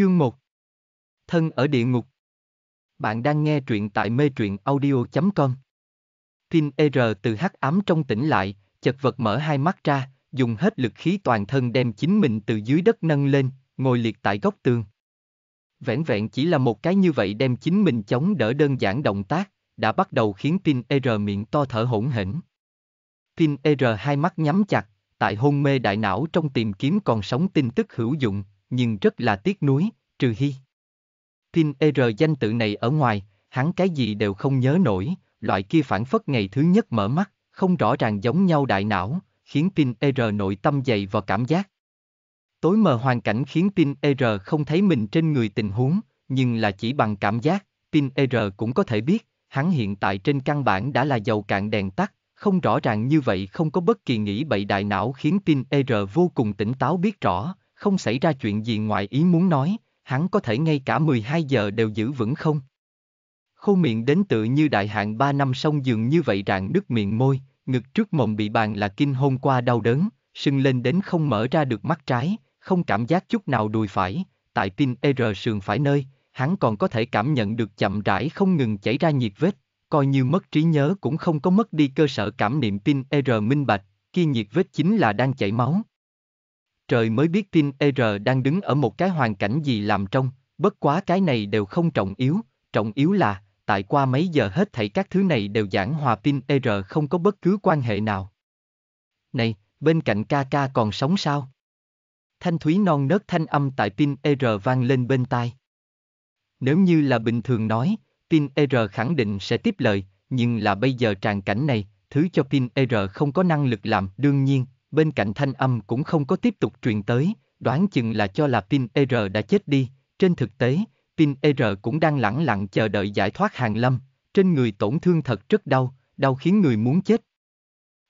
Chương 1 Thân ở địa ngục Bạn đang nghe truyện tại mê truyện audio.com Pin ER từ hắc ám trong tỉnh lại, chật vật mở hai mắt ra, dùng hết lực khí toàn thân đem chính mình từ dưới đất nâng lên, ngồi liệt tại góc tường. Vẹn vẹn chỉ là một cái như vậy đem chính mình chống đỡ đơn giản động tác, đã bắt đầu khiến Pin e r miệng to thở hỗn hển. Pin e r hai mắt nhắm chặt, tại hôn mê đại não trong tìm kiếm còn sống tin tức hữu dụng, nhưng rất là tiếc nuối, trừ hy. Pin ER danh tự này ở ngoài, hắn cái gì đều không nhớ nổi, loại kia phản phất ngày thứ nhất mở mắt, không rõ ràng giống nhau đại não, khiến Pin ER nội tâm dày vào cảm giác. Tối mờ hoàn cảnh khiến Pin ER không thấy mình trên người tình huống, nhưng là chỉ bằng cảm giác, Pin ER cũng có thể biết, hắn hiện tại trên căn bản đã là dầu cạn đèn tắt, không rõ ràng như vậy không có bất kỳ nghĩ bậy đại não khiến Pin ER vô cùng tỉnh táo biết rõ, không xảy ra chuyện gì ngoài ý muốn nói, hắn có thể ngay cả 12 giờ đều giữ vững không? Khô miệng đến tự như đại hạn 3 năm sông dường như vậy rạn đứt miệng môi, ngực trước mộng bị bàn là kinh hôn qua đau đớn, sưng lên đến không mở ra được mắt trái, không cảm giác chút nào đùi phải, tại pin ER sườn phải nơi, hắn còn có thể cảm nhận được chậm rãi không ngừng chảy ra nhiệt vết, coi như mất trí nhớ cũng không có mất đi cơ sở cảm niệm pin ER minh bạch, kia nhiệt vết chính là đang chảy máu, trời mới biết tin ER đang đứng ở một cái hoàn cảnh gì làm trong, bất quá cái này đều không trọng yếu, trọng yếu là, tại qua mấy giờ hết thảy các thứ này đều giảng hòa tin ER không có bất cứ quan hệ nào. Này, bên cạnh ca ca còn sống sao? Thanh thúy non nớt thanh âm tại tin ER vang lên bên tai. Nếu như là bình thường nói, tin ER khẳng định sẽ tiếp lời, nhưng là bây giờ tràn cảnh này, thứ cho tin ER không có năng lực làm, đương nhiên, bên cạnh thanh âm cũng không có tiếp tục truyền tới, đoán chừng là cho là pin ER đã chết đi, trên thực tế, pin ER cũng đang lẳng lặng chờ đợi giải thoát hàng lâm, trên người tổn thương thật rất đau, đau khiến người muốn chết.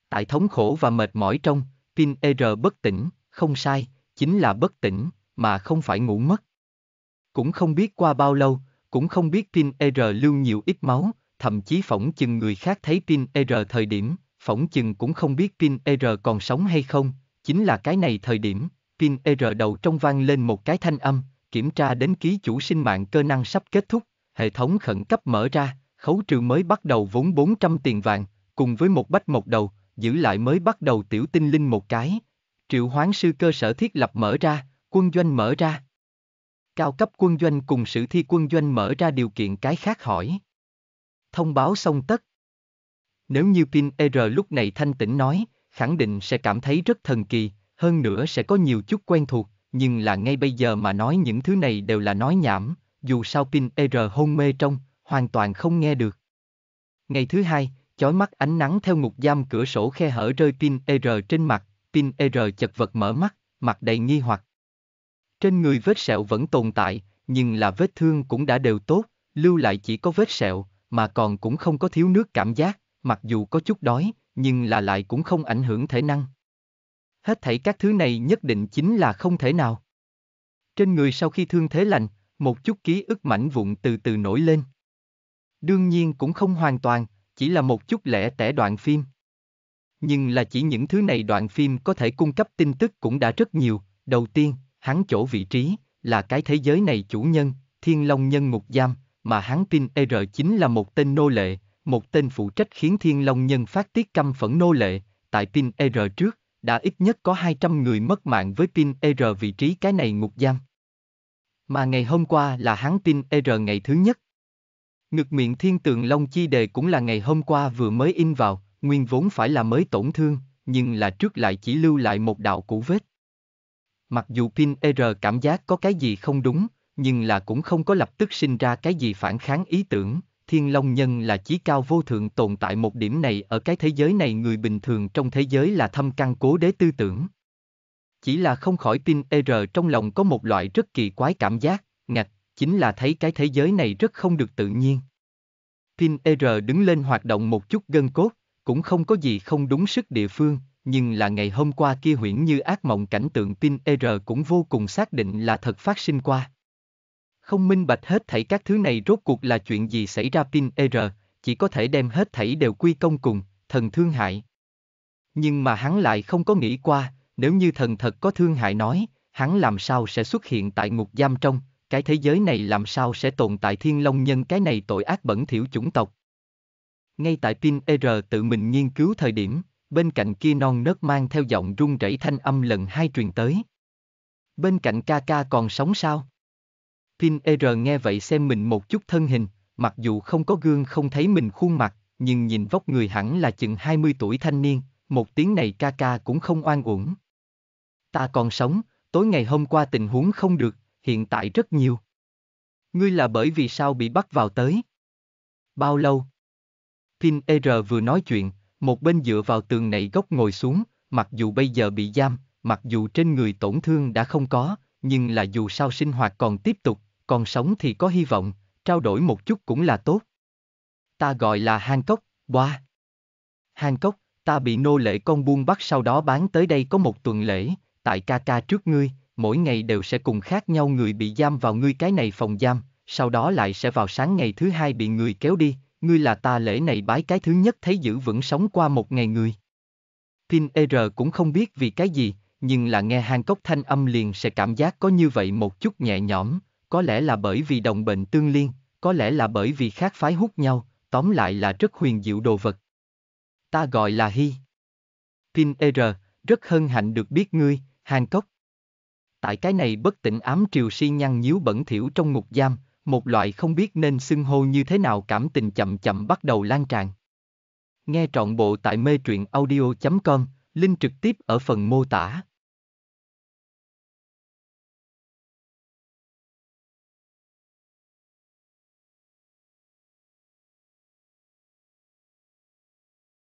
Tại thống khổ và mệt mỏi trong, pin ER bất tỉnh, không sai, chính là bất tỉnh, mà không phải ngủ mất. Cũng không biết qua bao lâu, cũng không biết pin ER lưu nhiều ít máu, thậm chí phỏng chừng người khác thấy pin ER thời điểm, phỏng chừng cũng không biết Pin ER còn sống hay không, chính là cái này thời điểm, Pin ER đầu trong vang lên một cái thanh âm, kiểm tra đến ký chủ sinh mạng cơ năng sắp kết thúc, hệ thống khẩn cấp mở ra, khấu trừ mới bắt đầu vốn 400 tiền vàng, cùng với một bách một đầu, giữ lại mới bắt đầu tiểu tinh linh một cái. Triệu hoán sư cơ sở thiết lập mở ra, quân doanh mở ra. Cao cấp quân doanh cùng sử thi quân doanh mở ra điều kiện cái khác hỏi. Thông báo xong tất, nếu như Pin R lúc này thanh tĩnh nói, khẳng định sẽ cảm thấy rất thần kỳ, hơn nữa sẽ có nhiều chút quen thuộc, nhưng là ngay bây giờ mà nói những thứ này đều là nói nhảm, dù sao Pin R hôn mê trong, hoàn toàn không nghe được. Ngày thứ hai, chói mắt ánh nắng theo ngục giam cửa sổ khe hở rơi Pin R trên mặt, Pin R chật vật mở mắt, mặt đầy nghi hoặc. Trên người vết sẹo vẫn tồn tại, nhưng là vết thương cũng đã đều tốt, lưu lại chỉ có vết sẹo, mà còn cũng không có thiếu nước cảm giác, mặc dù có chút đói, nhưng là lại cũng không ảnh hưởng thể năng. Hết thảy các thứ này nhất định chính là không thể nào. Trên người sau khi thương thế lành, một chút ký ức mảnh vụn từ từ nổi lên. Đương nhiên cũng không hoàn toàn, chỉ là một chút lẻ tẻ đoạn phim. Nhưng là chỉ những thứ này đoạn phim có thể cung cấp tin tức cũng đã rất nhiều. Đầu tiên, hắn chỗ vị trí, là cái thế giới này chủ nhân, Thiên Long Nhân Ngục Giam, mà hắn tin ER chính là một tên nô lệ, một tên phụ trách khiến thiên long nhân phát tiết căm phẫn nô lệ, tại pin R trước, đã ít nhất có 200 người mất mạng với pin R vị trí cái này ngục giam. Mà ngày hôm qua là hắn pin R ngày thứ nhất. Ngực miệng thiên tượng long chi đề cũng là ngày hôm qua vừa mới in vào, nguyên vốn phải là mới tổn thương, nhưng là trước lại chỉ lưu lại một đạo cũ vết. Mặc dù pin R cảm giác có cái gì không đúng, nhưng là cũng không có lập tức sinh ra cái gì phản kháng ý tưởng, Thiên Long Nhân là chí cao vô thượng tồn tại một điểm này ở cái thế giới này người bình thường trong thế giới là thâm căn cố đế tư tưởng. Chỉ là không khỏi tin R trong lòng có một loại rất kỳ quái cảm giác, ngạch, chính là thấy cái thế giới này rất không được tự nhiên. Tin R đứng lên hoạt động một chút gân cốt, cũng không có gì không đúng sức địa phương, nhưng là ngày hôm qua kia huyễn như ác mộng cảnh tượng tin R cũng vô cùng xác định là thật phát sinh qua không minh bạch hết thảy các thứ này rốt cuộc là chuyện gì xảy ra pin ER, chỉ có thể đem hết thảy đều quy công cùng, thần thương hại. Nhưng mà hắn lại không có nghĩ qua, nếu như thần thật có thương hại nói, hắn làm sao sẽ xuất hiện tại ngục giam trong, cái thế giới này làm sao sẽ tồn tại thiên long nhân cái này tội ác bẩn thiểu chủng tộc. Ngay tại pin ER tự mình nghiên cứu thời điểm, bên cạnh kia non nớt mang theo giọng run rẩy thanh âm lần hai truyền tới. Bên cạnh ca ca còn sống sao? Pin R nghe vậy xem mình một chút thân hình, mặc dù không có gương không thấy mình khuôn mặt, nhưng nhìn vóc người hẳn là chừng 20 tuổi thanh niên, một tiếng này ca ca cũng không oan uổng. Ta còn sống, tối ngày hôm qua tình huống không được, hiện tại rất nhiều. Ngươi là bởi vì sao bị bắt vào tới? Bao lâu? Pin R vừa nói chuyện, một bên dựa vào tường nảy gốc ngồi xuống, mặc dù bây giờ bị giam, mặc dù trên người tổn thương đã không có, nhưng là dù sao sinh hoạt còn tiếp tục, còn sống thì có hy vọng, trao đổi một chút cũng là tốt. Ta gọi là hang cốc, boa. Hang cốc, ta bị nô lệ con buôn bắt sau đó bán tới đây có một tuần lễ, tại ca ca trước ngươi, mỗi ngày đều sẽ cùng khác nhau người bị giam vào ngươi cái này phòng giam, sau đó lại sẽ vào sáng ngày thứ hai bị người kéo đi, ngươi là ta lễ này bái cái thứ nhất thấy giữ vững sống qua một ngày người. Pin ER cũng không biết vì cái gì, nhưng là nghe hang cốc thanh âm liền sẽ cảm giác có như vậy một chút nhẹ nhõm, có lẽ là bởi vì đồng bệnh tương liên, có lẽ là bởi vì khác phái hút nhau, tóm lại là rất huyền diệu đồ vật. Ta gọi là hi. Pin ER, rất hân hạnh được biết ngươi, Hàn Cốc. Tại cái này bất tỉnh ám triều si nhăn nhíu bẩn thỉu trong ngục giam, một loại không biết nên xưng hô như thế nào cảm tình chậm chậm bắt đầu lan tràn. Nghe trọn bộ tại mê truyện audio.com, link trực tiếp ở phần mô tả.